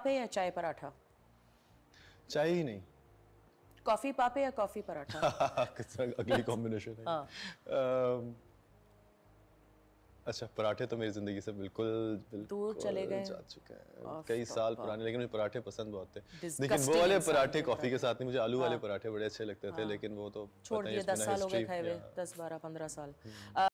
पापे या चाय पराठा चाय ही नहीं कॉफी पापे या कॉफी पराठा अगली कॉम्बिनेशन है हाँ. uh, अच्छा पराठे तो मेरी जिंदगी से बिल्कुल, बिल्कुल दूर चले गए जा चुके हैं कई साल पुराने लेकिन मुझे पराठे पसंद बहुत थे लेकिन वो वाले पराठे कॉफी के साथ नहीं मुझे आलू हाँ, वाले पराठे बड़े अच्छे लगते हाँ, थे लेकिन वो तो छोड़ दिए दस साल हो गए खाए हुए दस बारह पंद्रह साल हम्म।